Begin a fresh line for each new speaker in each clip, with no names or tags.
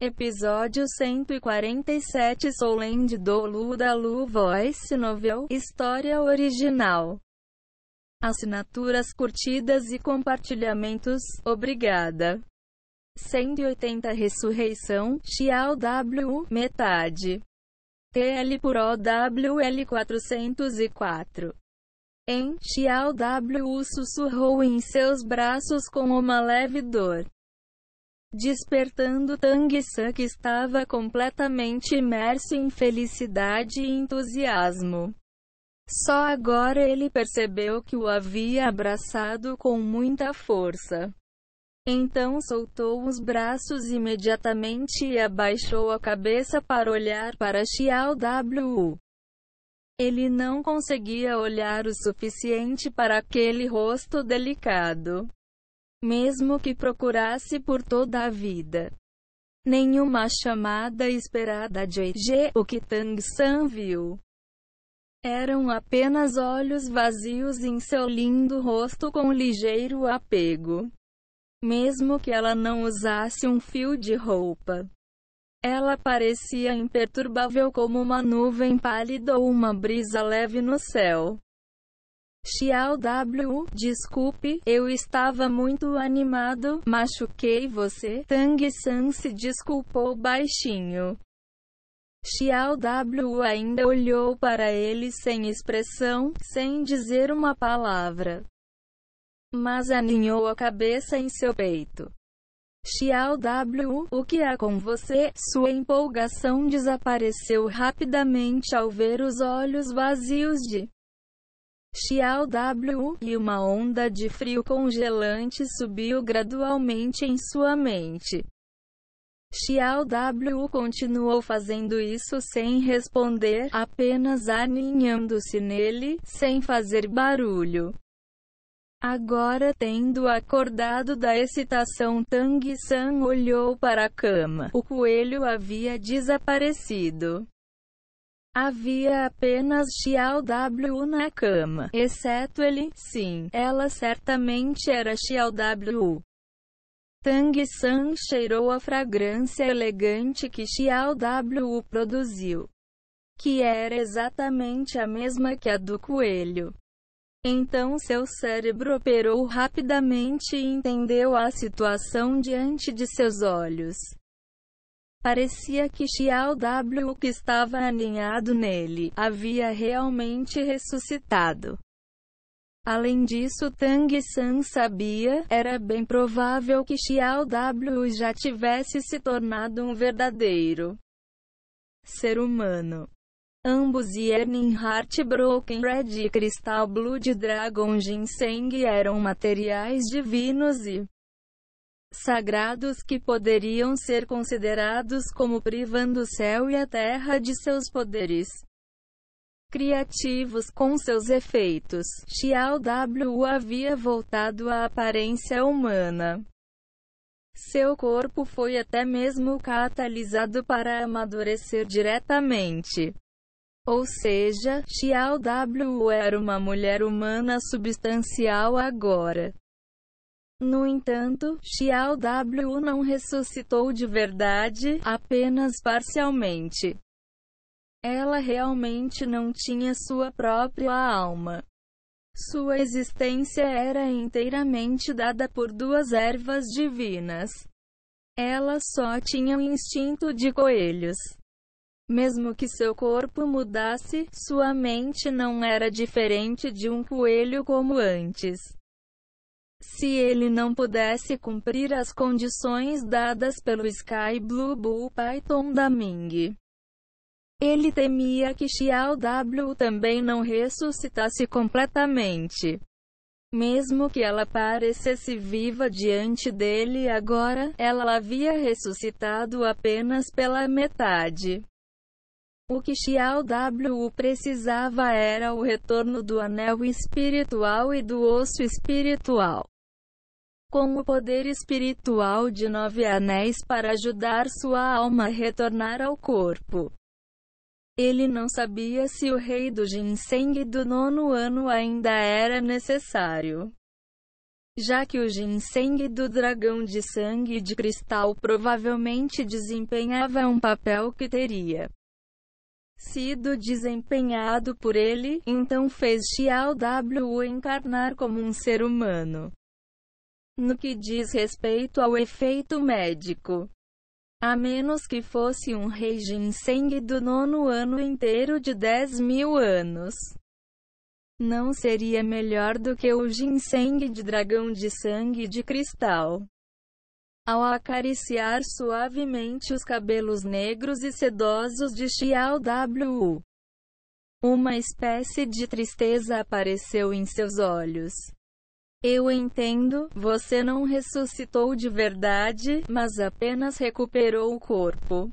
Episódio 147 Soulend do Lu da Lu Voice Novel História Original Assinaturas curtidas e compartilhamentos, obrigada. 180 Ressurreição, Xiao W, metade. TL por OWL 404. Em Xiao W sussurrou em seus braços com uma leve dor. Despertando Tang-san que estava completamente imerso em felicidade e entusiasmo. Só agora ele percebeu que o havia abraçado com muita força. Então soltou os braços imediatamente e abaixou a cabeça para olhar para Xiao Wu. Ele não conseguia olhar o suficiente para aquele rosto delicado mesmo que procurasse por toda a vida. Nenhuma chamada esperada de G, o que Tang San viu. Eram apenas olhos vazios em seu lindo rosto com ligeiro apego. Mesmo que ela não usasse um fio de roupa. Ela parecia imperturbável como uma nuvem pálida ou uma brisa leve no céu. Xiao W, desculpe, eu estava muito animado, machuquei você. Tang San se desculpou baixinho. Xiao W ainda olhou para ele sem expressão, sem dizer uma palavra. Mas aninhou a cabeça em seu peito. Xiao W, o que há com você? Sua empolgação desapareceu rapidamente ao ver os olhos vazios de Xiao W e uma onda de frio congelante subiu gradualmente em sua mente. Xiao W continuou fazendo isso sem responder, apenas aninhando-se nele, sem fazer barulho. Agora, tendo acordado da excitação, Tang San olhou para a cama. O coelho havia desaparecido. Havia apenas Xiao W na cama, exceto ele, sim, ela certamente era Xiao W. Tang San cheirou a fragrância elegante que Xiao W produziu, que era exatamente a mesma que a do coelho. Então seu cérebro operou rapidamente e entendeu a situação diante de seus olhos. Parecia que Xiao W, que estava aninhado nele, havia realmente ressuscitado. Além disso, Tang San sabia, era bem provável que Xiao W já tivesse se tornado um verdadeiro ser humano. Ambos e Erin Heart Broken Red e Crystal Blood Dragon Ginseng eram materiais divinos e sagrados que poderiam ser considerados como privando o céu e a terra de seus poderes criativos com seus efeitos. Xiao W havia voltado à aparência humana. Seu corpo foi até mesmo catalisado para amadurecer diretamente. Ou seja, Xiao W era uma mulher humana substancial agora. No entanto, Xiao W não ressuscitou de verdade, apenas parcialmente. Ela realmente não tinha sua própria alma. Sua existência era inteiramente dada por duas ervas divinas. Ela só tinha o instinto de coelhos. Mesmo que seu corpo mudasse, sua mente não era diferente de um coelho como antes. Se ele não pudesse cumprir as condições dadas pelo Sky Blue Bull Python da Ming, ele temia que Xiao W também não ressuscitasse completamente. Mesmo que ela parecesse viva diante dele agora, ela havia ressuscitado apenas pela metade. O que Xiao W precisava era o retorno do anel espiritual e do osso espiritual com o poder espiritual de nove anéis para ajudar sua alma a retornar ao corpo. Ele não sabia se o rei do ginseng do nono ano ainda era necessário. Já que o ginseng do dragão de sangue de cristal provavelmente desempenhava um papel que teria sido desempenhado por ele, então fez Xiao W encarnar como um ser humano. No que diz respeito ao efeito médico, a menos que fosse um rei ginseng do nono ano inteiro de 10 mil anos, não seria melhor do que o ginseng de dragão de sangue de cristal. Ao acariciar suavemente os cabelos negros e sedosos de Xiao W. Uma espécie de tristeza apareceu em seus olhos. Eu entendo, você não ressuscitou de verdade, mas apenas recuperou o corpo.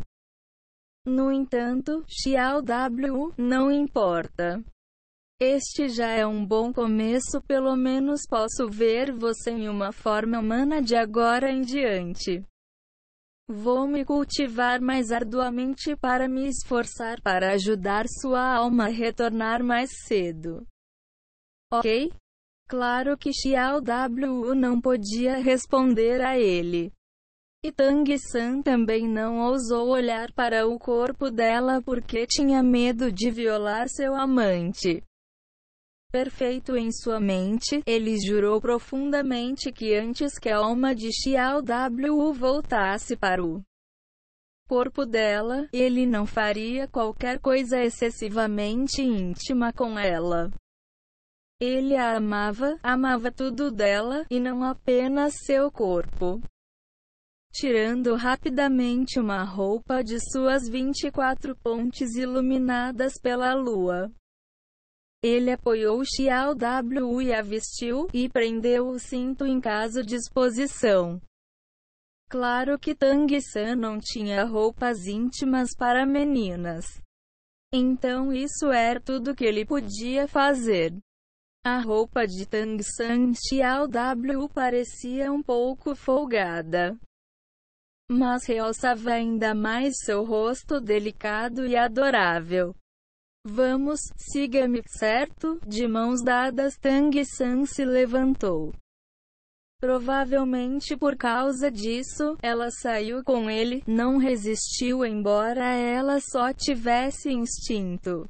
No entanto, Xiao W, não importa. Este já é um bom começo, pelo menos posso ver você em uma forma humana de agora em diante. Vou me cultivar mais arduamente para me esforçar para ajudar sua alma a retornar mais cedo. Ok? Claro que Xiao Wu não podia responder a ele. E Tang-san também não ousou olhar para o corpo dela porque tinha medo de violar seu amante. Perfeito em sua mente, ele jurou profundamente que antes que a alma de Xiao Wu voltasse para o corpo dela, ele não faria qualquer coisa excessivamente íntima com ela. Ele a amava, amava tudo dela, e não apenas seu corpo. Tirando rapidamente uma roupa de suas 24 pontes iluminadas pela lua. Ele apoiou Xiao W e a vestiu, e prendeu o cinto em caso de exposição. Claro que Tang San não tinha roupas íntimas para meninas. Então isso era tudo que ele podia fazer. A roupa de Tang San Xiao W parecia um pouco folgada, mas realçava ainda mais seu rosto delicado e adorável. Vamos, siga-me, certo? De mãos dadas, Tang San se levantou. Provavelmente por causa disso, ela saiu com ele, não resistiu, embora ela só tivesse instinto.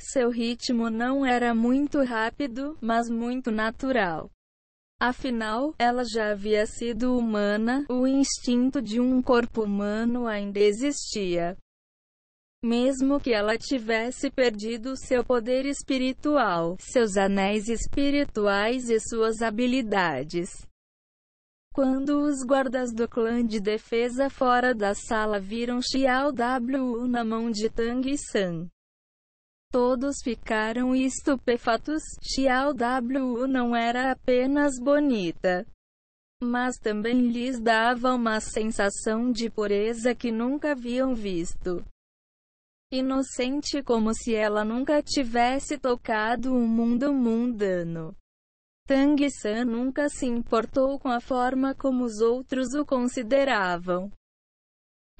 Seu ritmo não era muito rápido, mas muito natural. Afinal, ela já havia sido humana, o instinto de um corpo humano ainda existia. Mesmo que ela tivesse perdido seu poder espiritual, seus anéis espirituais e suas habilidades. Quando os guardas do clã de defesa fora da sala viram Xiao W na mão de Tang San, Todos ficaram estupefatos. Xiao W não era apenas bonita, mas também lhes dava uma sensação de pureza que nunca haviam visto. Inocente como se ela nunca tivesse tocado um mundo mundano. Tang San nunca se importou com a forma como os outros o consideravam.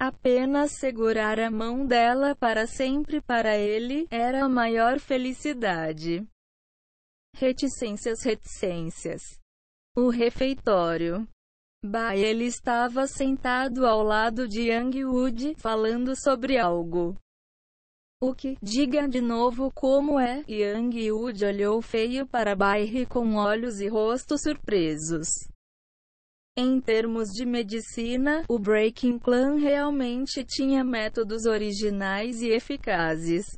Apenas segurar a mão dela para sempre para ele era a maior felicidade. Reticências, reticências. O refeitório. Bai ele estava sentado ao lado de Yang Wood, falando sobre algo. O que? Diga de novo como é. Yang Wood olhou feio para Baile com olhos e rosto surpresos. Em termos de medicina, o Breaking Plan realmente tinha métodos originais e eficazes.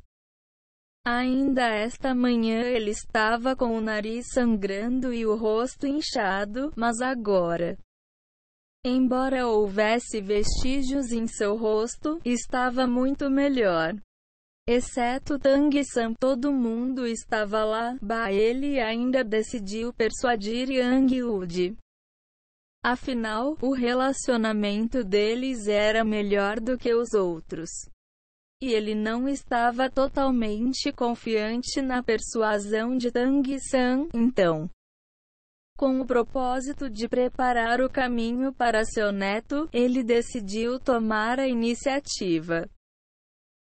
Ainda esta manhã ele estava com o nariz sangrando e o rosto inchado, mas agora, embora houvesse vestígios em seu rosto, estava muito melhor. Exceto Tang San, todo mundo estava lá. Ba ele ainda decidiu persuadir Yang Wood Afinal, o relacionamento deles era melhor do que os outros. E ele não estava totalmente confiante na persuasão de Tang-san, então. Com o propósito de preparar o caminho para seu neto, ele decidiu tomar a iniciativa.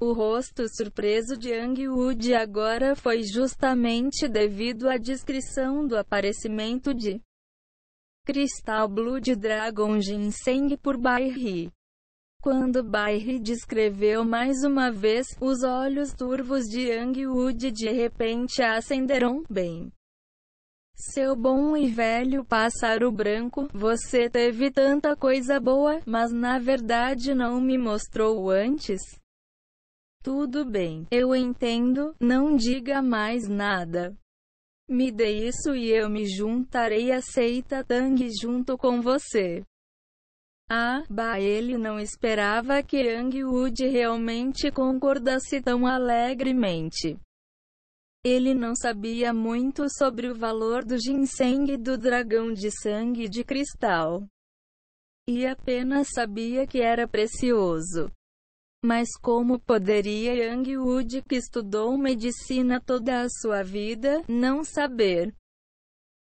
O rosto surpreso de Ang Wood agora foi justamente devido à descrição do aparecimento de Crystal de Dragon Ginseng por Bairri. Quando Bairri descreveu mais uma vez, os olhos turvos de Yang Wood de repente acenderam bem. Seu bom e velho pássaro branco, você teve tanta coisa boa, mas na verdade não me mostrou antes. Tudo bem, eu entendo, não diga mais nada. Me dê isso e eu me juntarei à seita Tang junto com você. Ah, bah, ele não esperava que Yang Wood realmente concordasse tão alegremente. Ele não sabia muito sobre o valor do ginseng e do dragão de sangue de cristal. E apenas sabia que era precioso. Mas como poderia Yang Wood, que estudou medicina toda a sua vida, não saber?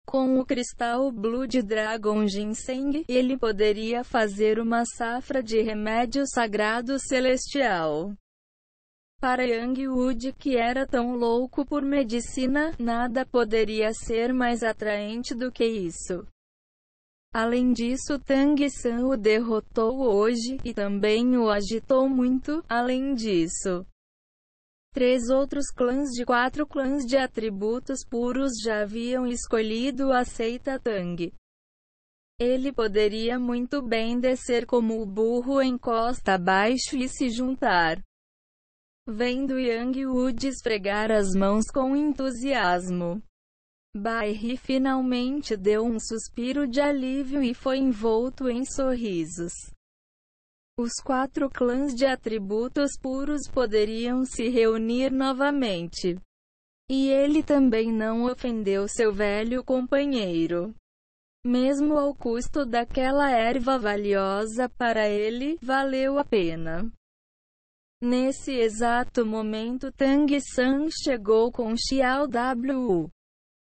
Com o cristal Blood Dragon Ginseng, ele poderia fazer uma safra de remédio sagrado celestial. Para Yang Wood, que era tão louco por medicina, nada poderia ser mais atraente do que isso. Além disso, Tang San o derrotou hoje, e também o agitou muito. Além disso, três outros clãs de quatro clãs de atributos puros já haviam escolhido a seita Tang. Ele poderia muito bem descer como o burro em costa abaixo e se juntar. Vendo Yang Wu esfregar as mãos com entusiasmo. Barry finalmente deu um suspiro de alívio e foi envolto em sorrisos. Os quatro clãs de atributos puros poderiam se reunir novamente. E ele também não ofendeu seu velho companheiro. Mesmo ao custo daquela erva valiosa para ele, valeu a pena. Nesse exato momento, Tang San chegou com Xiao Wu.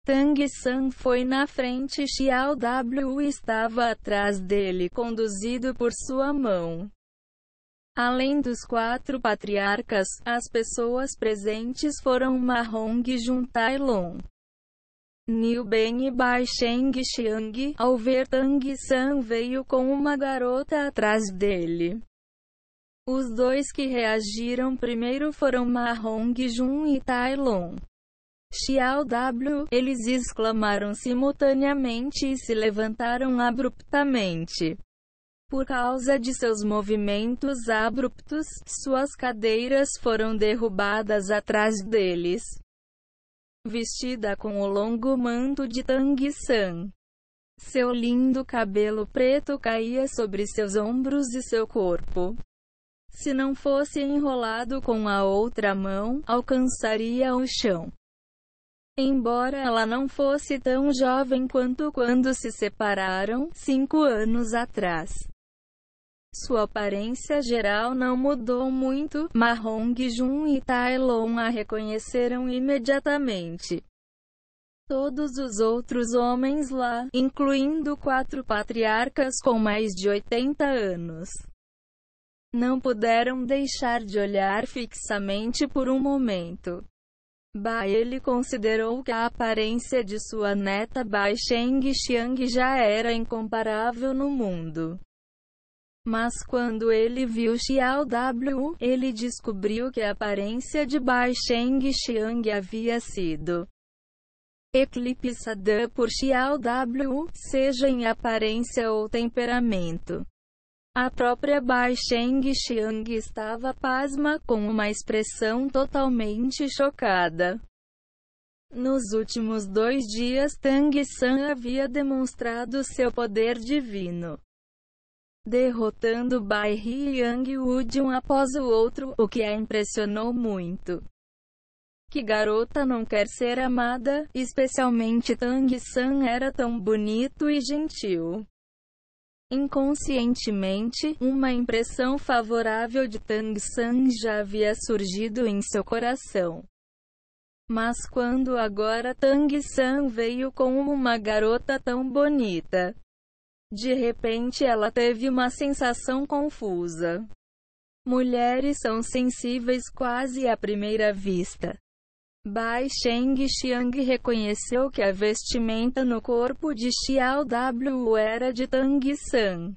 Tang San foi na frente Xiao W estava atrás dele conduzido por sua mão. Além dos quatro patriarcas, as pessoas presentes foram Mahong Jun Tai Long, Niu Ben e Bai Sheng Xiang. Ao ver Tang San veio com uma garota atrás dele. Os dois que reagiram primeiro foram Mahong Jun e Tai Long. Xiao W, eles exclamaram simultaneamente e se levantaram abruptamente. Por causa de seus movimentos abruptos, suas cadeiras foram derrubadas atrás deles. Vestida com o longo manto de Tang-san. Seu lindo cabelo preto caía sobre seus ombros e seu corpo. Se não fosse enrolado com a outra mão, alcançaria o chão. Embora ela não fosse tão jovem quanto quando se separaram, cinco anos atrás. Sua aparência geral não mudou muito, Mahong Jun e Tai Long a reconheceram imediatamente. Todos os outros homens lá, incluindo quatro patriarcas com mais de 80 anos, não puderam deixar de olhar fixamente por um momento ele considerou que a aparência de sua neta Bai Sheng-Xiang já era incomparável no mundo. Mas quando ele viu Xiao W, ele descobriu que a aparência de Bai Sheng-Xiang havia sido eclipsada por Xiao W, seja em aparência ou temperamento. A própria Bai Sheng Xiang estava pasma com uma expressão totalmente chocada. Nos últimos dois dias Tang San havia demonstrado seu poder divino. Derrotando Bai He e Yang Wu um após o outro, o que a impressionou muito. Que garota não quer ser amada, especialmente Tang San era tão bonito e gentil. Inconscientemente, uma impressão favorável de Tang San já havia surgido em seu coração. Mas quando agora Tang San veio com uma garota tão bonita, de repente ela teve uma sensação confusa. Mulheres são sensíveis quase à primeira vista. Bai Sheng Xiang reconheceu que a vestimenta no corpo de Xiao W era de Tang San.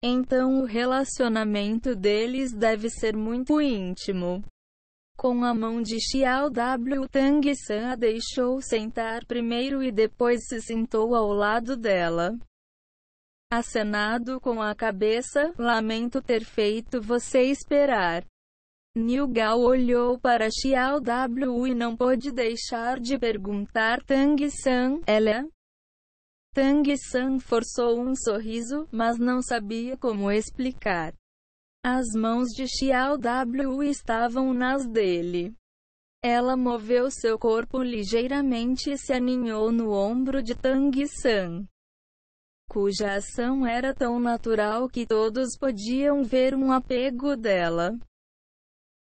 Então o relacionamento deles deve ser muito íntimo. Com a mão de Xiao W, Tang San a deixou sentar primeiro e depois se sentou ao lado dela. Acenado com a cabeça, lamento ter feito você esperar. Gao olhou para Xiao W e não pôde deixar de perguntar Tang-san, ela? Tang-san forçou um sorriso, mas não sabia como explicar. As mãos de Xiao W estavam nas dele. Ela moveu seu corpo ligeiramente e se aninhou no ombro de Tang-san cuja ação era tão natural que todos podiam ver um apego dela.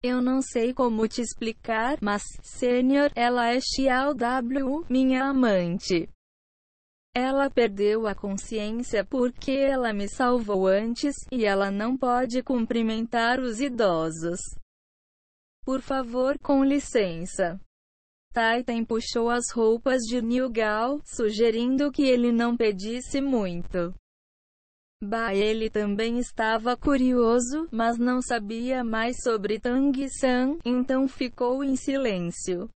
Eu não sei como te explicar, mas, sênior, ela é Xiao W, minha amante. Ela perdeu a consciência porque ela me salvou antes, e ela não pode cumprimentar os idosos. Por favor, com licença. Titan puxou as roupas de Nilgal, sugerindo que ele não pedisse muito. Bah, ele também estava curioso, mas não sabia mais sobre Tang-san, então ficou em silêncio.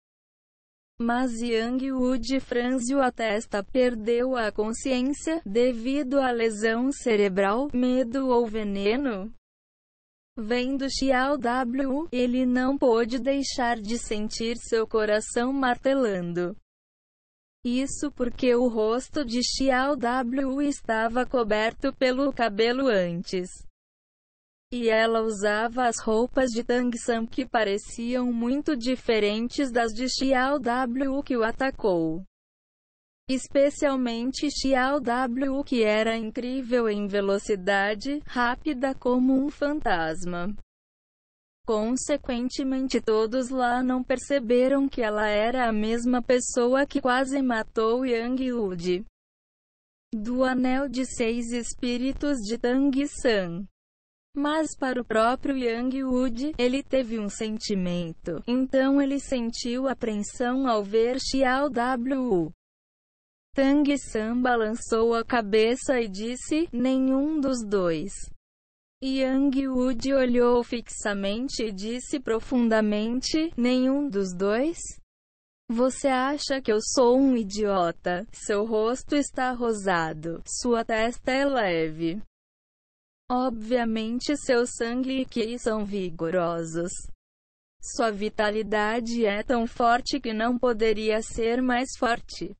Mas Yang de franziu a testa, perdeu a consciência, devido à lesão cerebral, medo ou veneno. Vendo Xiao W, ele não pôde deixar de sentir seu coração martelando. Isso porque o rosto de Xiao W estava coberto pelo cabelo antes. E ela usava as roupas de Tang Sam que pareciam muito diferentes das de Xiao W que o atacou. Especialmente Xiao W que era incrível em velocidade, rápida como um fantasma. Consequentemente, todos lá não perceberam que ela era a mesma pessoa que quase matou Yang Wood. Do anel de seis espíritos de Tang San. Mas para o próprio Yang Wood, ele teve um sentimento. Então ele sentiu apreensão ao ver Xiao W. Tang San balançou a cabeça e disse: Nenhum dos dois. Yang Wood olhou fixamente e disse profundamente: Nenhum dos dois? Você acha que eu sou um idiota? Seu rosto está rosado, sua testa é leve. Obviamente, seu sangue e ki são vigorosos. Sua vitalidade é tão forte que não poderia ser mais forte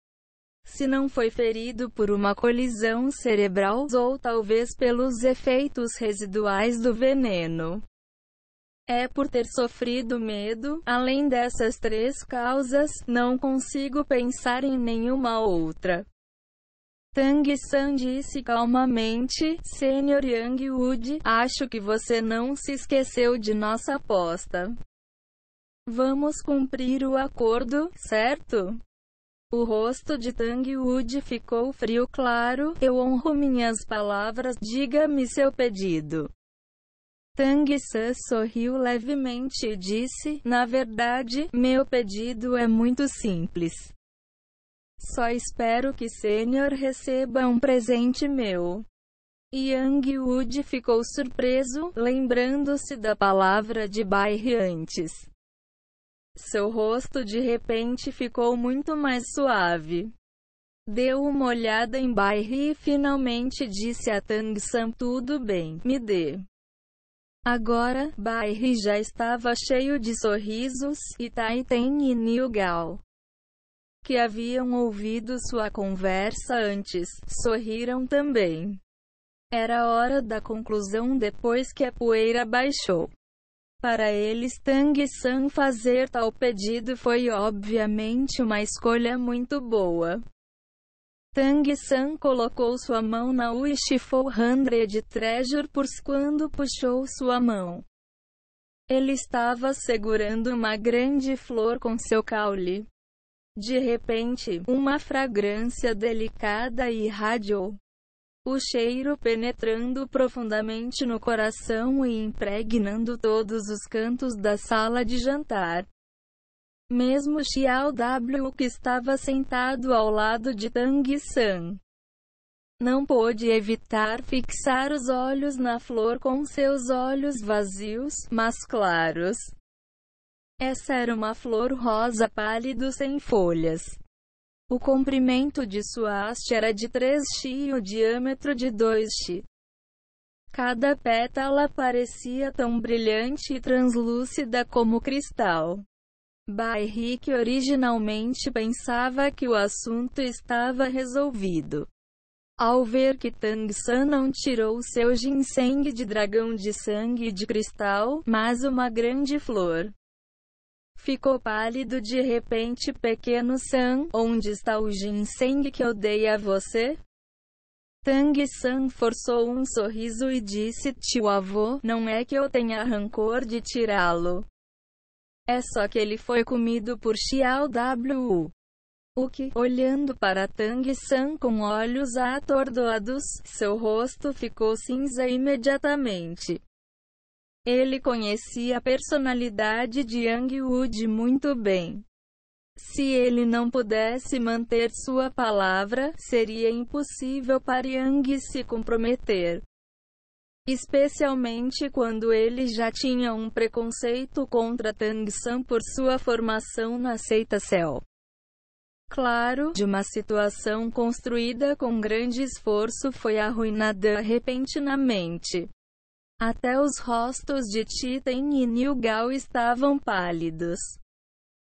se não foi ferido por uma colisão cerebral ou talvez pelos efeitos residuais do veneno. É por ter sofrido medo, além dessas três causas, não consigo pensar em nenhuma outra. Tang San disse calmamente, Senhor Yang Wood, acho que você não se esqueceu de nossa aposta. Vamos cumprir o acordo, certo? O rosto de Tang Wood ficou frio claro. Eu honro minhas palavras. Diga-me seu pedido. Tang San sorriu levemente e disse: Na verdade, meu pedido é muito simples. Só espero que Sênior receba um presente meu. Yang Wood ficou surpreso, lembrando-se da palavra de Bai antes. Seu rosto de repente ficou muito mais suave. Deu uma olhada em Bairri e finalmente disse a Tang San: Tudo bem, me dê. Agora, Bairri já estava cheio de sorrisos, e Tai Ten e Nilgal, que haviam ouvido sua conversa antes, sorriram também. Era hora da conclusão depois que a poeira baixou. Para eles, Tang San fazer tal pedido foi obviamente uma escolha muito boa. Tang San colocou sua mão na Wish 400 Treasure Purse quando puxou sua mão. Ele estava segurando uma grande flor com seu caule. De repente, uma fragrância delicada irradiou. O cheiro penetrando profundamente no coração e impregnando todos os cantos da sala de jantar. Mesmo Xiao W que estava sentado ao lado de Tang San. Não pôde evitar fixar os olhos na flor com seus olhos vazios, mas claros. Essa era uma flor rosa pálido sem folhas. O comprimento de sua haste era de 3x e o diâmetro de 2x. Cada pétala parecia tão brilhante e translúcida como cristal. Bairrique originalmente pensava que o assunto estava resolvido. Ao ver que Tang San não tirou seu ginseng de dragão de sangue e de cristal, mas uma grande flor, Ficou pálido de repente, pequeno San. Onde está o ginseng que eu dei a você? Tang-san forçou um sorriso e disse: Tio avô, não é que eu tenha rancor de tirá-lo. É só que ele foi comido por Xiao Wu." O que, olhando para Tang-san com olhos atordoados, seu rosto ficou cinza imediatamente. Ele conhecia a personalidade de Yang Wood muito bem. Se ele não pudesse manter sua palavra, seria impossível para Yang se comprometer. Especialmente quando ele já tinha um preconceito contra Tang San por sua formação na seita Cell. Claro, de uma situação construída com grande esforço foi arruinada repentinamente. Até os rostos de Titan e Nilgau estavam pálidos.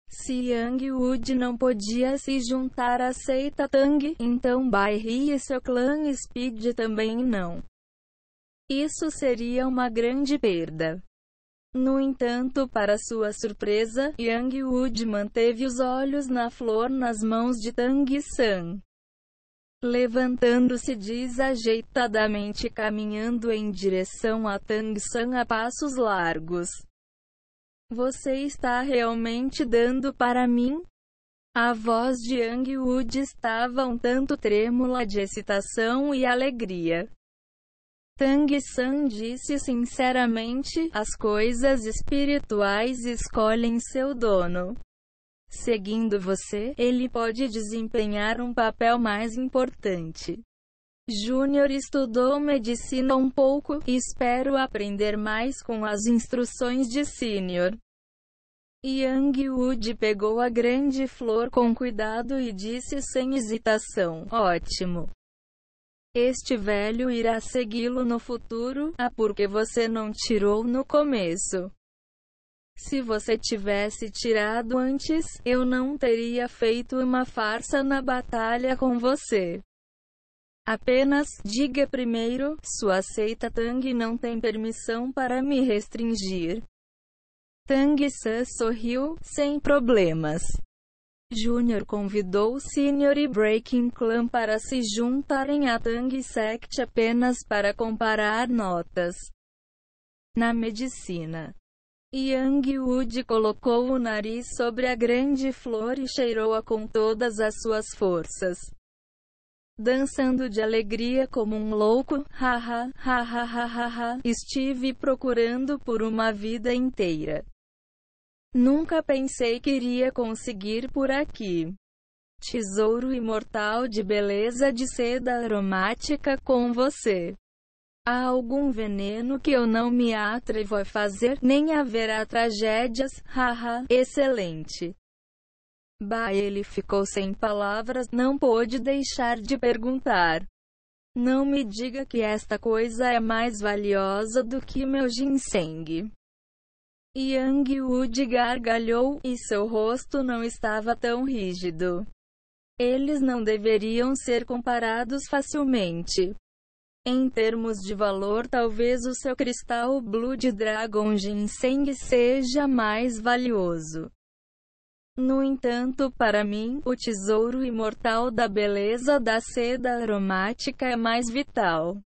Se Yang Wood não podia se juntar à seita Tang, então Ri e seu clã Speed também não. Isso seria uma grande perda. No entanto, para sua surpresa, Yang Wood manteve os olhos na flor nas mãos de Tang San. Levantando-se desajeitadamente caminhando em direção a Tang San a passos largos. Você está realmente dando para mim? A voz de Ang Wood estava um tanto trêmula de excitação e alegria. Tang San disse sinceramente: as coisas espirituais escolhem seu dono. Seguindo você, ele pode desempenhar um papel mais importante. Júnior estudou medicina um pouco, espero aprender mais com as instruções de Sênior. Yang Wood pegou a grande flor com cuidado e disse sem hesitação: Ótimo. Este velho irá segui-lo no futuro, ah, porque você não tirou no começo. Se você tivesse tirado antes, eu não teria feito uma farsa na batalha com você. Apenas diga primeiro: sua seita Tang não tem permissão para me restringir. Tang San sorriu, sem problemas. Júnior convidou Senior e Breaking Clan para se juntarem à Tang Sect apenas para comparar notas. Na medicina, Yang Wood colocou o nariz sobre a grande flor e cheirou-a com todas as suas forças. Dançando de alegria como um louco, ha ha ha ha, estive procurando por uma vida inteira. Nunca pensei que iria conseguir por aqui. Tesouro imortal de beleza de seda aromática com você. Há algum veneno que eu não me atrevo a fazer, nem haverá tragédias, haha, excelente. Bah, ele ficou sem palavras, não pôde deixar de perguntar. Não me diga que esta coisa é mais valiosa do que meu ginseng. Yang Wood gargalhou, e seu rosto não estava tão rígido. Eles não deveriam ser comparados facilmente. Em termos de valor, talvez o seu cristal Blood Dragon Ginseng seja mais valioso. No entanto, para mim, o tesouro imortal da beleza da seda aromática é mais vital.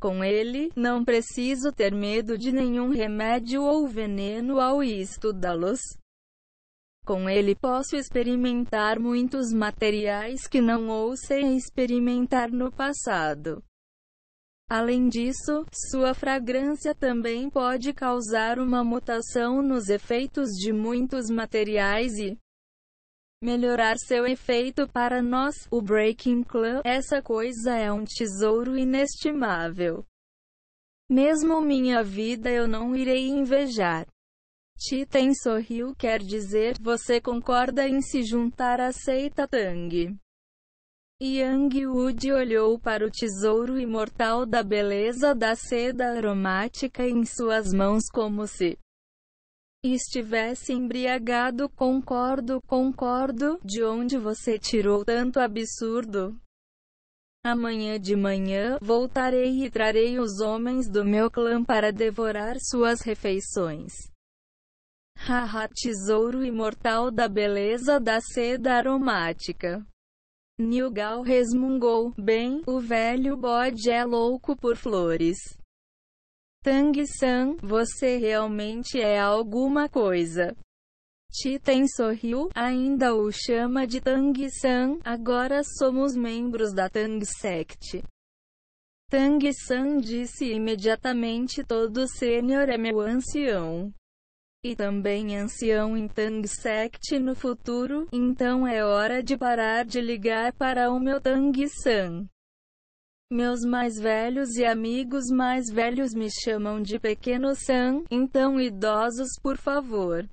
Com ele, não preciso ter medo de nenhum remédio ou veneno ao estudá-los. Com ele posso experimentar muitos materiais que não ousei experimentar no passado. Além disso, sua fragrância também pode causar uma mutação nos efeitos de muitos materiais e melhorar seu efeito para nós, o Breaking Club. Essa coisa é um tesouro inestimável. Mesmo minha vida eu não irei invejar. Titan sorriu, quer dizer, você concorda em se juntar à seita Tang? Yang Wood olhou para o tesouro imortal da beleza da seda aromática em suas mãos como se estivesse embriagado. Concordo, concordo. De onde você tirou tanto absurdo? Amanhã de manhã voltarei e trarei os homens do meu clã para devorar suas refeições. Haha, tesouro imortal da beleza da seda aromática. Nilgal resmungou, bem, o velho bode é louco por flores. Tang-san, você realmente é alguma coisa. Titan sorriu, ainda o chama de Tang-san, agora somos membros da Tang Sect. Tang-san disse imediatamente todo sênior é meu ancião e também ancião em Tang Sect no futuro, então é hora de parar de ligar para o meu Tang-san. Meus mais velhos e amigos mais velhos me chamam de Pequeno San, então idosos por favor.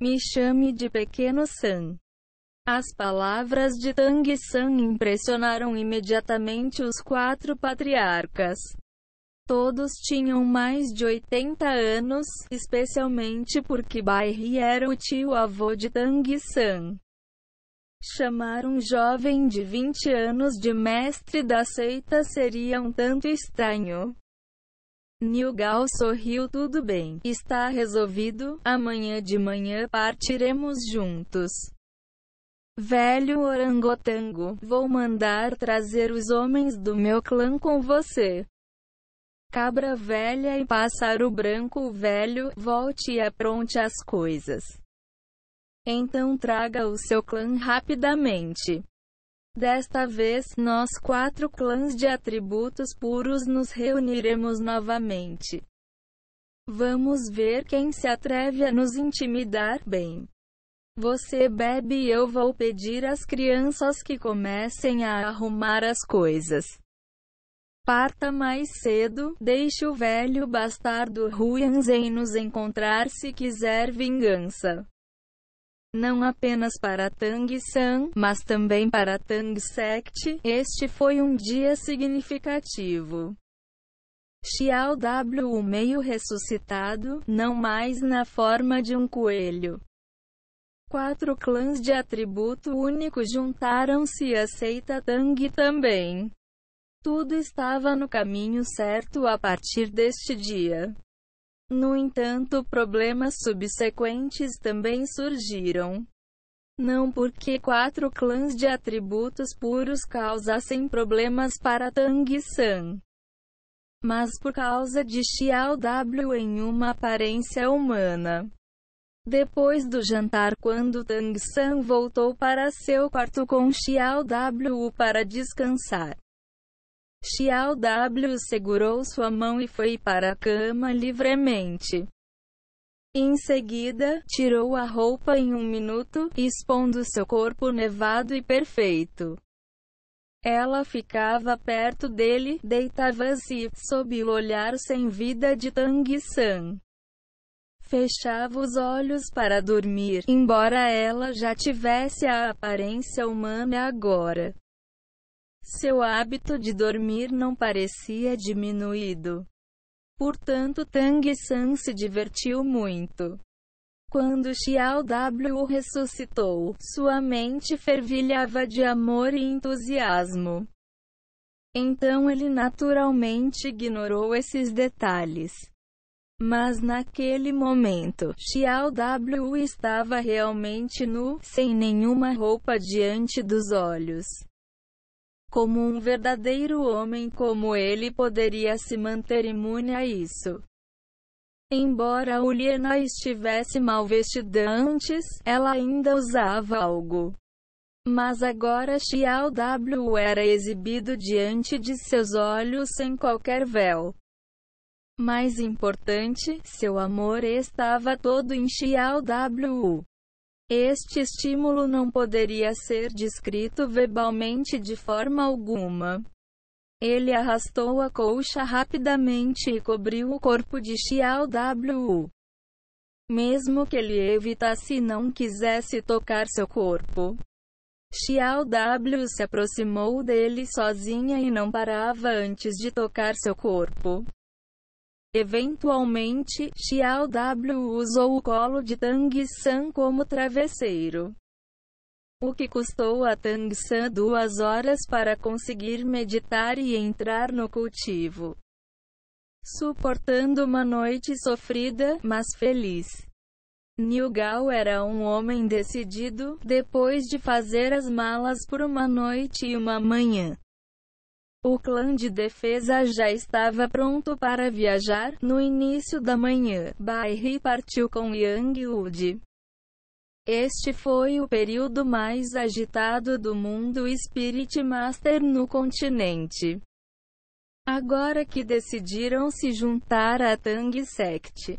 Me chame de Pequeno San. As palavras de Tang San impressionaram imediatamente os quatro patriarcas. Todos tinham mais de 80 anos, especialmente porque Bairi era o tio-avô de Tang San. Chamar um jovem de 20 anos de mestre da seita seria um tanto estranho. Nilgal sorriu tudo bem, está resolvido, amanhã de manhã partiremos juntos. Velho orangotango, vou mandar trazer os homens do meu clã com você. Cabra velha e pássaro branco velho, volte e apronte as coisas. Então traga o seu clã rapidamente. Desta vez, nós quatro clãs de atributos puros nos reuniremos novamente. Vamos ver quem se atreve a nos intimidar bem. Você bebe e eu vou pedir às crianças que comecem a arrumar as coisas. Parta mais cedo, deixe o velho bastardo Ruianzen nos encontrar se quiser vingança. Não apenas para Tang San, mas também para Tang Sect, este foi um dia significativo. Xiao W meio ressuscitado, não mais na forma de um coelho. Quatro clãs de atributo único juntaram-se e seita Tang também. Tudo estava no caminho certo a partir deste dia. No entanto, problemas subsequentes também surgiram. Não porque quatro clãs de atributos puros causassem problemas para Tang-san, mas por causa de Xiao W em uma aparência humana. Depois do jantar, quando Tang-san voltou para seu quarto com Xiao W para descansar, Xiao W segurou sua mão e foi para a cama livremente. Em seguida, tirou a roupa em um minuto, expondo seu corpo nevado e perfeito. Ela ficava perto dele, deitava-se, sob o olhar sem vida de Tang San. Fechava os olhos para dormir, embora ela já tivesse a aparência humana agora. Seu hábito de dormir não parecia diminuído. Portanto, Tang San se divertiu muito. Quando Xiao W ressuscitou, sua mente fervilhava de amor e entusiasmo. Então ele naturalmente ignorou esses detalhes. Mas naquele momento, Xiao W estava realmente nu, sem nenhuma roupa diante dos olhos. Como um verdadeiro homem como ele poderia se manter imune a isso? Embora Uliana estivesse mal vestida antes, ela ainda usava algo. Mas agora Xiao W era exibido diante de seus olhos sem qualquer véu. Mais importante, seu amor estava todo em Xiao W. Este estímulo não poderia ser descrito verbalmente de forma alguma. Ele arrastou a colcha rapidamente e cobriu o corpo de Xiao W. Mesmo que ele evitasse e não quisesse tocar seu corpo, Xiao W se aproximou dele sozinha e não parava antes de tocar seu corpo. Eventualmente, Xiao W usou o colo de Tang San como travesseiro. O que custou a Tang San duas horas para conseguir meditar e entrar no cultivo. Suportando uma noite sofrida, mas feliz. Gao era um homem decidido, depois de fazer as malas por uma noite e uma manhã. O clã de defesa já estava pronto para viajar. No início da manhã, Bairri partiu com Yang Wood. Este foi o período mais agitado do mundo Spirit Master no continente. Agora que decidiram se juntar à Tang Sect,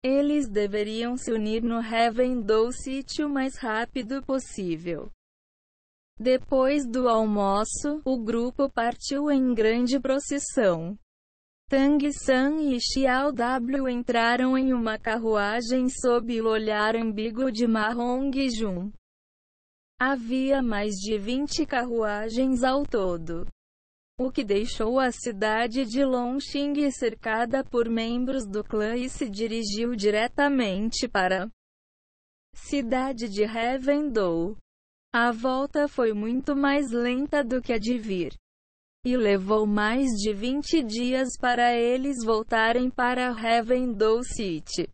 eles deveriam se unir no Heaven do sítio o mais rápido possível. Depois do almoço, o grupo partiu em grande procissão. Tang San e Xiao W entraram em uma carruagem sob o olhar ambíguo de Mahong Jun. Havia mais de 20 carruagens ao todo, o que deixou a cidade de Longxing cercada por membros do clã e se dirigiu diretamente para a cidade de Hevendou. A volta foi muito mais lenta do que a de vir. E levou mais de 20 dias para eles voltarem para Revendell City.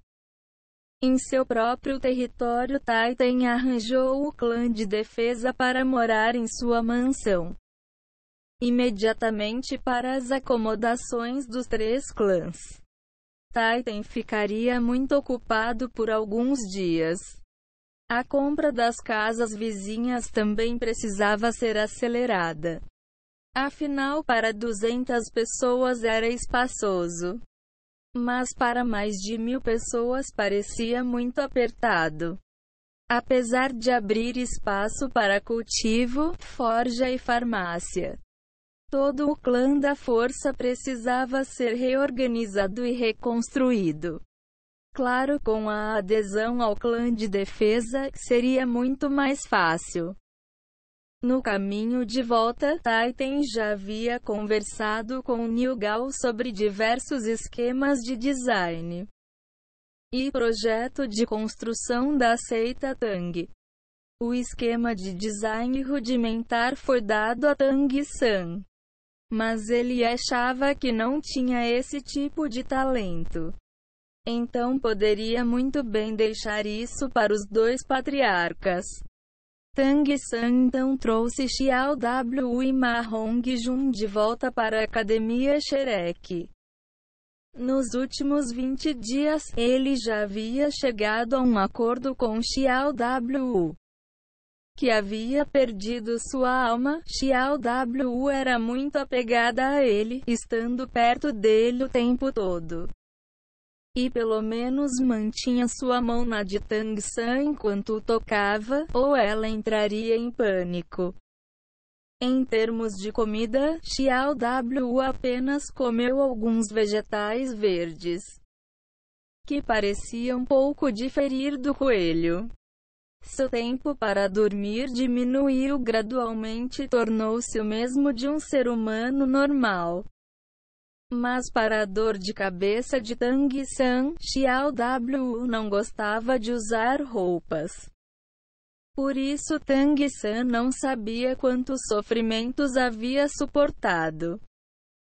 Em seu próprio território, Titan arranjou o clã de defesa para morar em sua mansão. Imediatamente para as acomodações dos três clãs. Titan ficaria muito ocupado por alguns dias. A compra das casas vizinhas também precisava ser acelerada. Afinal, para 200 pessoas era espaçoso. Mas para mais de mil pessoas parecia muito apertado. Apesar de abrir espaço para cultivo, forja e farmácia, todo o clã da força precisava ser reorganizado e reconstruído. Claro, com a adesão ao clã de defesa, seria muito mais fácil. No caminho de volta, Titan já havia conversado com Nilgal sobre diversos esquemas de design e projeto de construção da seita Tang. O esquema de design rudimentar foi dado a Tang-san, mas ele achava que não tinha esse tipo de talento. Então poderia muito bem deixar isso para os dois patriarcas. Tang San então trouxe Xiao W e Ma Hong Jun de volta para a Academia Xerec. Nos últimos 20 dias, ele já havia chegado a um acordo com Xiao W que havia perdido sua alma, Xiao W era muito apegada a ele, estando perto dele o tempo todo e pelo menos mantinha sua mão na de Tang San enquanto tocava, ou ela entraria em pânico. Em termos de comida, Xiao W apenas comeu alguns vegetais verdes que pareciam pouco diferir do coelho. Seu tempo para dormir diminuiu gradualmente e tornou-se o mesmo de um ser humano normal. Mas para a dor de cabeça de Tang San, Xiao W não gostava de usar roupas. Por isso Tang San não sabia quantos sofrimentos havia suportado.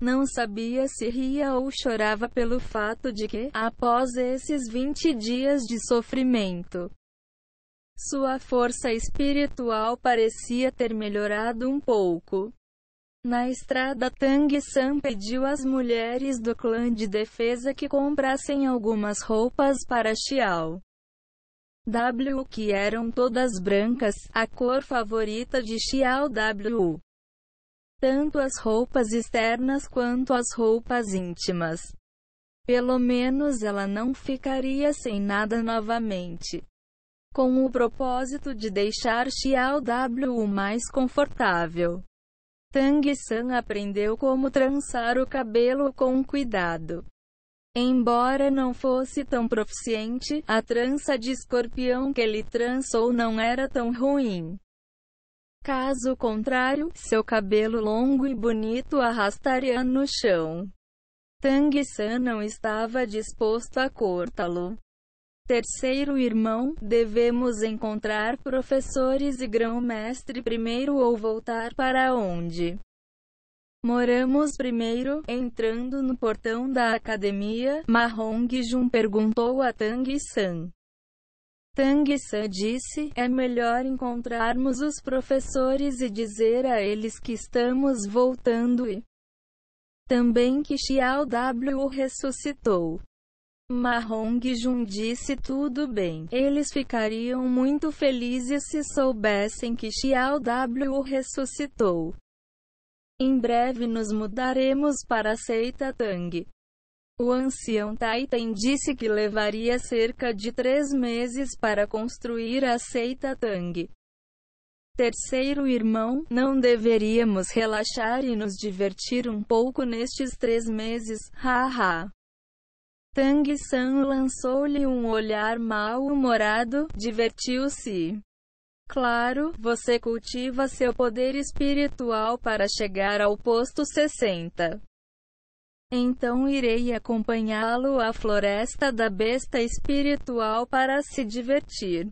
Não sabia se ria ou chorava pelo fato de que, após esses 20 dias de sofrimento, sua força espiritual parecia ter melhorado um pouco. Na estrada, Tang San pediu às mulheres do clã de defesa que comprassem algumas roupas para Xiao. W que eram todas brancas, a cor favorita de Xiao W. Tanto as roupas externas quanto as roupas íntimas. Pelo menos ela não ficaria sem nada novamente. Com o propósito de deixar Xiao W mais confortável. Tang San aprendeu como trançar o cabelo com cuidado. Embora não fosse tão proficiente, a trança de escorpião que ele trançou não era tão ruim. Caso contrário, seu cabelo longo e bonito arrastaria no chão. Tang San não estava disposto a cortá-lo. Terceiro irmão, devemos encontrar professores e grão-mestre primeiro ou voltar para onde moramos primeiro. Entrando no portão da academia, Mahong Jun perguntou a Tang San. Tang San disse: é melhor encontrarmos os professores e dizer a eles que estamos voltando e também que Xiao W ressuscitou. Mahong Jun disse tudo bem. Eles ficariam muito felizes se soubessem que Xiao W ressuscitou. Em breve nos mudaremos para a seita Tang. O ancião Taiten disse que levaria cerca de três meses para construir a seita Tang. Terceiro irmão, não deveríamos relaxar e nos divertir um pouco nestes três meses, haha. Tang San lançou-lhe um olhar mal-humorado, divertiu-se. Claro, você cultiva seu poder espiritual para chegar ao posto 60. Então irei acompanhá-lo à floresta da besta espiritual para se divertir.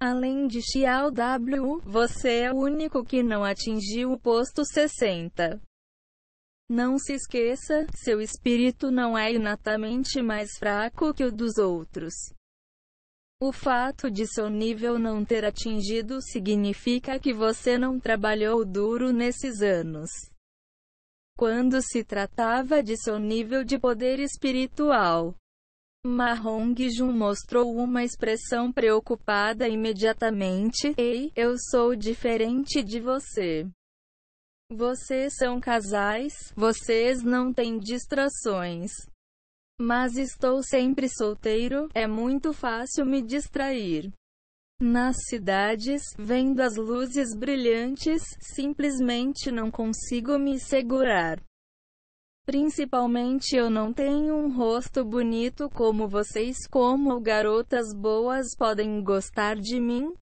Além de Xiao W, você é o único que não atingiu o posto 60. Não se esqueça, seu espírito não é inatamente mais fraco que o dos outros. O fato de seu nível não ter atingido significa que você não trabalhou duro nesses anos. Quando se tratava de seu nível de poder espiritual, Mahong Jun mostrou uma expressão preocupada imediatamente. Ei, eu sou diferente de você. Vocês são casais, vocês não têm distrações. Mas estou sempre solteiro, é muito fácil me distrair. Nas cidades, vendo as luzes brilhantes, simplesmente não consigo me segurar. Principalmente eu não tenho um rosto bonito como vocês, como garotas boas podem gostar de mim?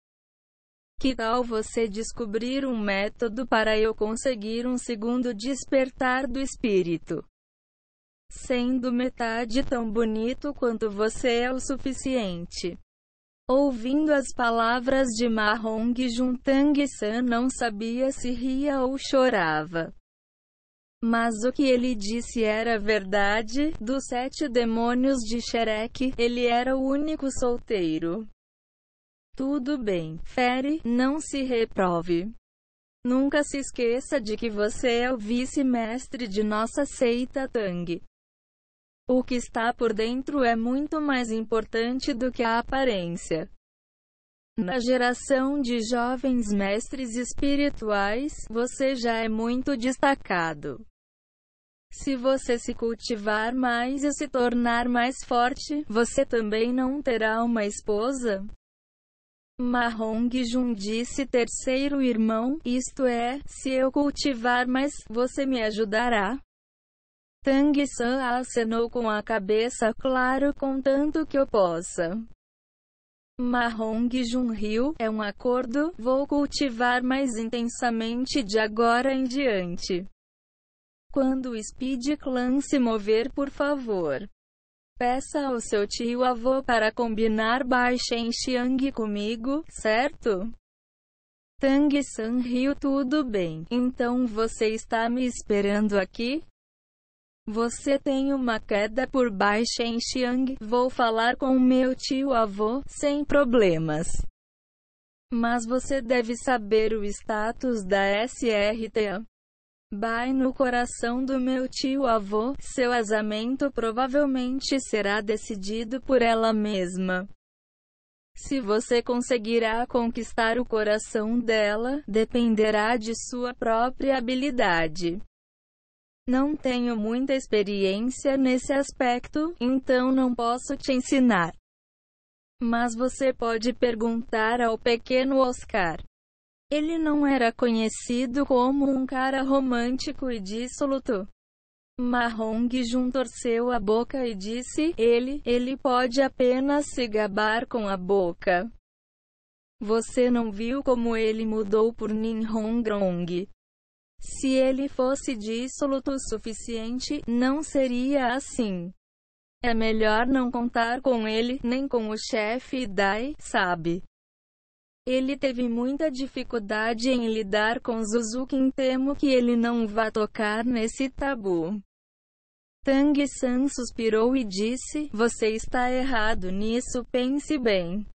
Que tal você descobrir um método para eu conseguir um segundo despertar do espírito? Sendo metade tão bonito quanto você é o suficiente. Ouvindo as palavras de Mahong Juntang-san, não sabia se ria ou chorava. Mas o que ele disse era verdade, dos sete demônios de Xerec, ele era o único solteiro. Tudo bem, fere, não se reprove. Nunca se esqueça de que você é o vice-mestre de nossa seita Tang. O que está por dentro é muito mais importante do que a aparência. Na geração de jovens mestres espirituais, você já é muito destacado. Se você se cultivar mais e se tornar mais forte, você também não terá uma esposa? Mahong Jun disse terceiro irmão, isto é, se eu cultivar mais, você me ajudará. Tang San acenou com a cabeça claro contanto que eu possa. Mahong Jun riu, é um acordo, vou cultivar mais intensamente de agora em diante. Quando o Speed Clan se mover por favor. Peça ao seu tio-avô para combinar baixa em Xiang comigo, certo? Tang San riu tudo bem. Então você está me esperando aqui? Você tem uma queda por baixa em Xiang. Vou falar com meu tio-avô, sem problemas. Mas você deve saber o status da SRTA. Bai no coração do meu tio avô, seu casamento provavelmente será decidido por ela mesma. Se você conseguirá conquistar o coração dela, dependerá de sua própria habilidade. Não tenho muita experiência nesse aspecto, então não posso te ensinar. Mas você pode perguntar ao pequeno Oscar. Ele não era conhecido como um cara romântico e dissoluto. Mahong Jun torceu a boca e disse: Ele, ele pode apenas se gabar com a boca. Você não viu como ele mudou por Nin Hongrong? Se ele fosse dissoluto o suficiente, não seria assim. É melhor não contar com ele, nem com o chefe Dai, sabe? Ele teve muita dificuldade em lidar com Suzuki e temo que ele não vá tocar nesse tabu. Tang-san suspirou e disse, você está errado nisso, pense bem.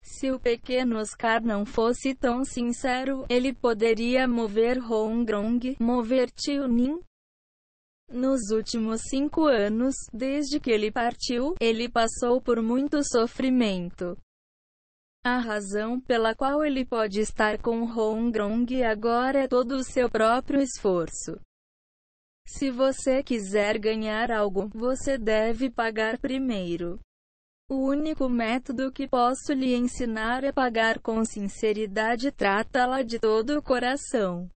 Se o pequeno Oscar não fosse tão sincero, ele poderia mover Hongrong, mover Nin. Nos últimos cinco anos, desde que ele partiu, ele passou por muito sofrimento. A razão pela qual ele pode estar com Hong Hongrong agora é todo o seu próprio esforço. Se você quiser ganhar algo, você deve pagar primeiro. O único método que posso lhe ensinar é pagar com sinceridade trata-la de todo o coração.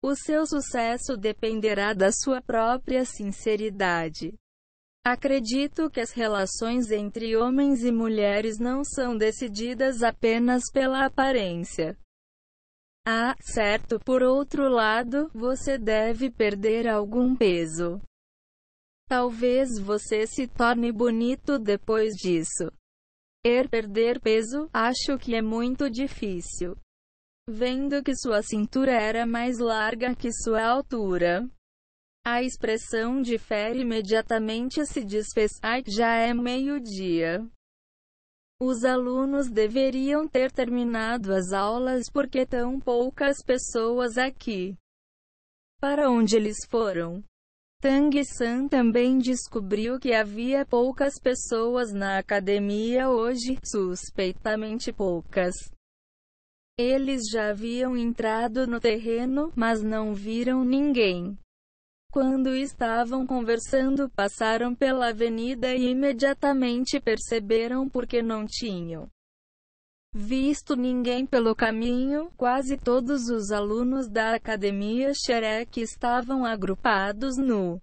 O seu sucesso dependerá da sua própria sinceridade. Acredito que as relações entre homens e mulheres não são decididas apenas pela aparência. Ah, certo, por outro lado, você deve perder algum peso. Talvez você se torne bonito depois disso. Er perder peso, acho que é muito difícil. Vendo que sua cintura era mais larga que sua altura, a expressão difere imediatamente se diz ai, já é meio-dia. Os alunos deveriam ter terminado as aulas porque tão poucas pessoas aqui. Para onde eles foram? Tang San também descobriu que havia poucas pessoas na academia hoje, suspeitamente poucas. Eles já haviam entrado no terreno, mas não viram ninguém. Quando estavam conversando, passaram pela avenida e imediatamente perceberam porque não tinham visto ninguém pelo caminho, quase todos os alunos da academia Xerec estavam agrupados no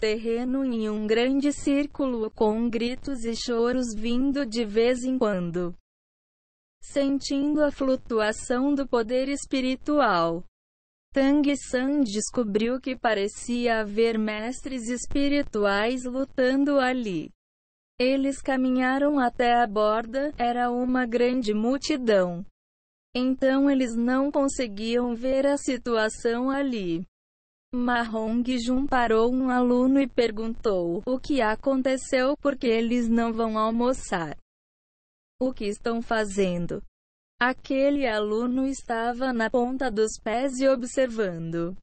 terreno em um grande círculo, com gritos e choros vindo de vez em quando, sentindo a flutuação do poder espiritual. Tang San descobriu que parecia haver mestres espirituais lutando ali. Eles caminharam até a borda, era uma grande multidão. Então eles não conseguiam ver a situação ali. Mahong Jun parou um aluno e perguntou: O que aconteceu? Porque eles não vão almoçar. O que estão fazendo? Aquele aluno estava na ponta dos pés e observando.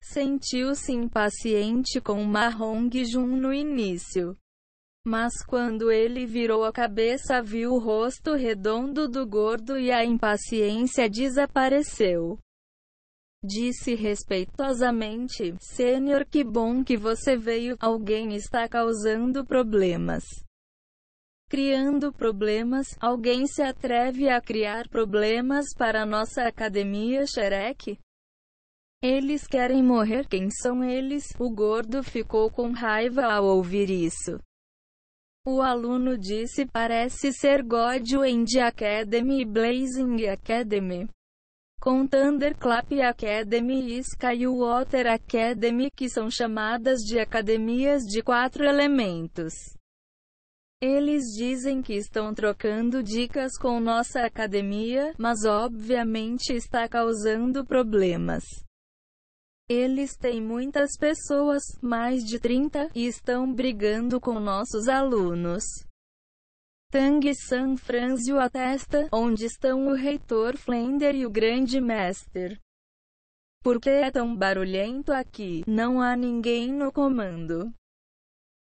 Sentiu-se impaciente com Mahong Jun no início. Mas quando ele virou a cabeça, viu o rosto redondo do gordo e a impaciência desapareceu. Disse respeitosamente: Sênior, que bom que você veio. Alguém está causando problemas criando problemas. Alguém se atreve a criar problemas para nossa academia Xerec? Eles querem morrer. Quem são eles? O gordo ficou com raiva ao ouvir isso. O aluno disse: Parece ser God End Academy e Blazing Academy. Com Thunderclap Academy e Skywater Academy, que são chamadas de academias de quatro elementos. Eles dizem que estão trocando dicas com nossa academia, mas obviamente está causando problemas. Eles têm muitas pessoas, mais de 30, e estão brigando com nossos alunos. Tang San Franzio atesta, onde estão o reitor Flender e o grande mestre. Por que é tão barulhento aqui? Não há ninguém no comando.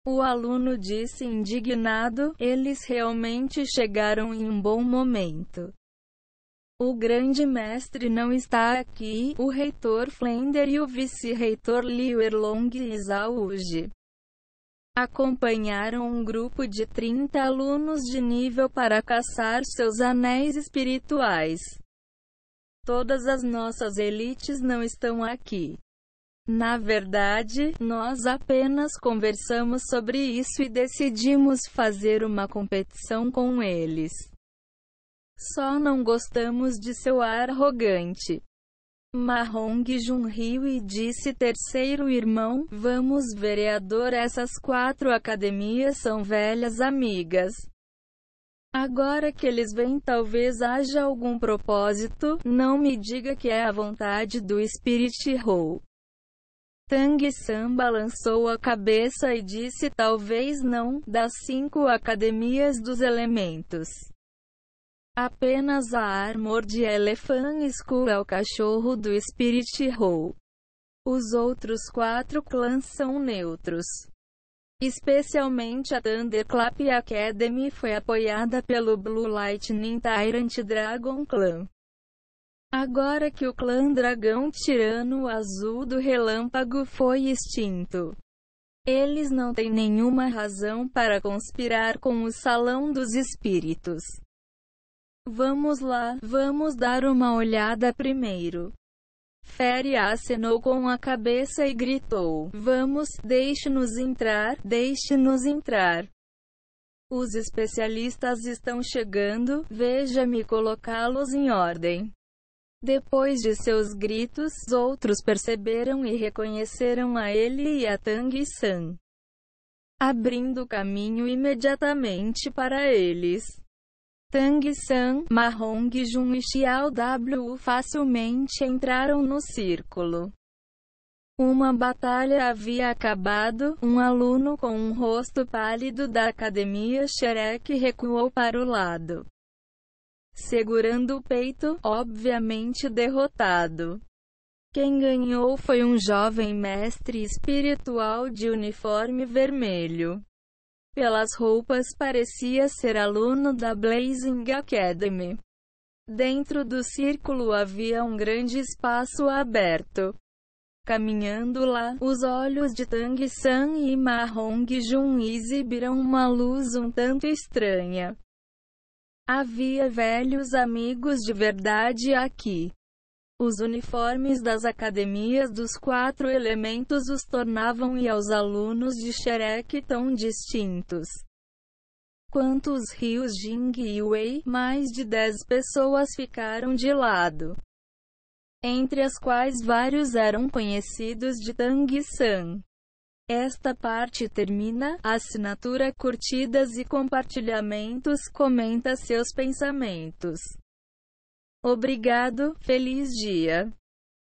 O aluno disse indignado: Eles realmente chegaram em um bom momento. O grande mestre não está aqui, o reitor Flender e o vice-reitor Liu Erlong Isauji acompanharam um grupo de 30 alunos de nível para caçar seus anéis espirituais. Todas as nossas elites não estão aqui. Na verdade, nós apenas conversamos sobre isso e decidimos fazer uma competição com eles. Só não gostamos de seu ar arrogante. Mahong Junrio e disse terceiro irmão, vamos vereador é essas quatro academias são velhas amigas. Agora que eles vêm talvez haja algum propósito, não me diga que é a vontade do Spirit Hall. Tang San balançou a cabeça e disse: Talvez não, das cinco academias dos elementos. Apenas a Armor de Elefant School é o cachorro do Spirit Hall. Os outros quatro clãs são neutros. Especialmente a Thunderclap Academy foi apoiada pelo Blue Lightning Tyrant Dragon Clan. Agora que o clã Dragão Tirano Azul do Relâmpago foi extinto, eles não têm nenhuma razão para conspirar com o Salão dos Espíritos. Vamos lá, vamos dar uma olhada primeiro. Féria acenou com a cabeça e gritou: Vamos, deixe-nos entrar, deixe-nos entrar. Os especialistas estão chegando, veja-me colocá-los em ordem. Depois de seus gritos, outros perceberam e reconheceram a ele e a Tang-san, abrindo caminho imediatamente para eles. Tang-san, Mahong-jun e Xiao-W facilmente entraram no círculo. Uma batalha havia acabado, um aluno com um rosto pálido da academia Xerec recuou para o lado segurando o peito, obviamente derrotado. Quem ganhou foi um jovem mestre espiritual de uniforme vermelho. Pelas roupas parecia ser aluno da Blazing Academy. Dentro do círculo havia um grande espaço aberto. Caminhando lá, os olhos de Tang San e Mahong Jun exibiram uma luz um tanto estranha. Havia velhos amigos de verdade aqui. Os uniformes das academias dos quatro elementos os tornavam e aos alunos de Xerec tão distintos. Quanto os rios Jing e Wei, mais de dez pessoas ficaram de lado. Entre as quais vários eram conhecidos de Tang San. Esta parte termina. Assinatura, curtidas e compartilhamentos. Comenta seus pensamentos. Obrigado, feliz dia.